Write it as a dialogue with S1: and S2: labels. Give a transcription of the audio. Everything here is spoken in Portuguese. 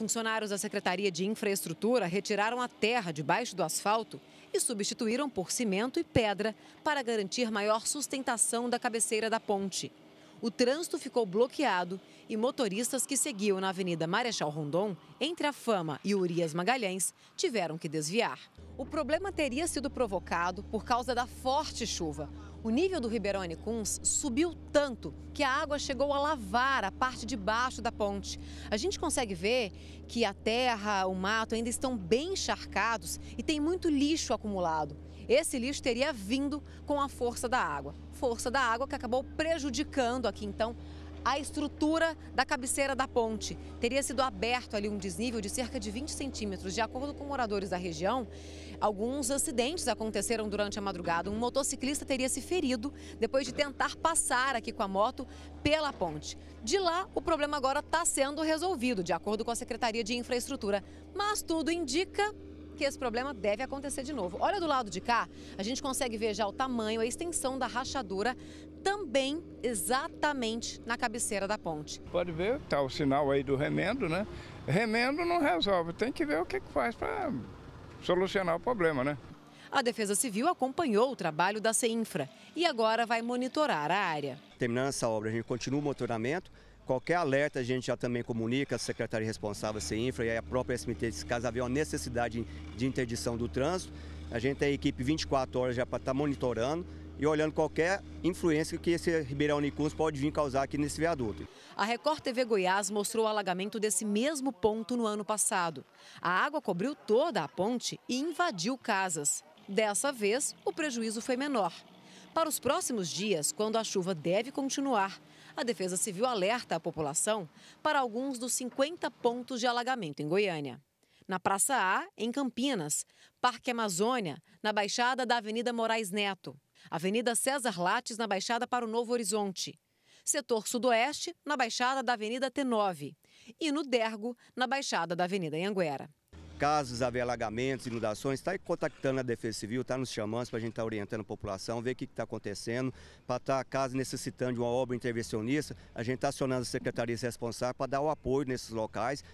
S1: Funcionários da Secretaria de Infraestrutura retiraram a terra debaixo do asfalto e substituíram por cimento e pedra para garantir maior sustentação da cabeceira da ponte. O trânsito ficou bloqueado e motoristas que seguiam na Avenida Marechal Rondon, entre a Fama e Urias Magalhães, tiveram que desviar. O problema teria sido provocado por causa da forte chuva. O nível do Ribeirão Anicuns subiu tanto que a água chegou a lavar a parte de baixo da ponte. A gente consegue ver que a terra, o mato ainda estão bem encharcados e tem muito lixo acumulado. Esse lixo teria vindo com a força da água. Força da água que acabou prejudicando aqui então a estrutura da cabeceira da ponte. Teria sido aberto ali um desnível de cerca de 20 centímetros. De acordo com moradores da região, alguns acidentes aconteceram durante a madrugada. Um motociclista teria se ferido depois de tentar passar aqui com a moto pela ponte. De lá, o problema agora está sendo resolvido, de acordo com a Secretaria de Infraestrutura. Mas tudo indica que esse problema deve acontecer de novo. Olha do lado de cá, a gente consegue ver já o tamanho, a extensão da rachadura também exatamente na cabeceira da ponte. Pode ver, tá o sinal aí do remendo, né? Remendo não resolve, tem que ver o que faz para solucionar o problema, né? A Defesa Civil acompanhou o trabalho da CEINFRA e agora vai monitorar a área.
S2: Terminando essa obra, a gente continua o monitoramento, Qualquer alerta a gente já também comunica à secretária responsável, CINFRA, e a própria SMT, se caso havia uma necessidade de interdição do trânsito. A gente tem a equipe 24 horas já para estar tá monitorando e olhando qualquer influência que esse Ribeirão Nicuns pode vir causar aqui nesse viaduto.
S1: A Record TV Goiás mostrou o alagamento desse mesmo ponto no ano passado. A água cobriu toda a ponte e invadiu casas. Dessa vez, o prejuízo foi menor. Para os próximos dias, quando a chuva deve continuar, a Defesa Civil alerta a população para alguns dos 50 pontos de alagamento em Goiânia. Na Praça A, em Campinas, Parque Amazônia, na Baixada da Avenida Moraes Neto, Avenida César Lattes, na Baixada para o Novo Horizonte, Setor Sudoeste, na Baixada da Avenida T9 e no Dergo, na Baixada da Avenida Anguera
S2: casos, haver alagamentos, inundações, está contactando a Defesa Civil, está nos chamando para a gente estar tá orientando a população, ver o que está acontecendo, para estar, tá, caso necessitando de uma obra intervencionista, a gente está acionando a secretaria responsável para dar o apoio nesses locais.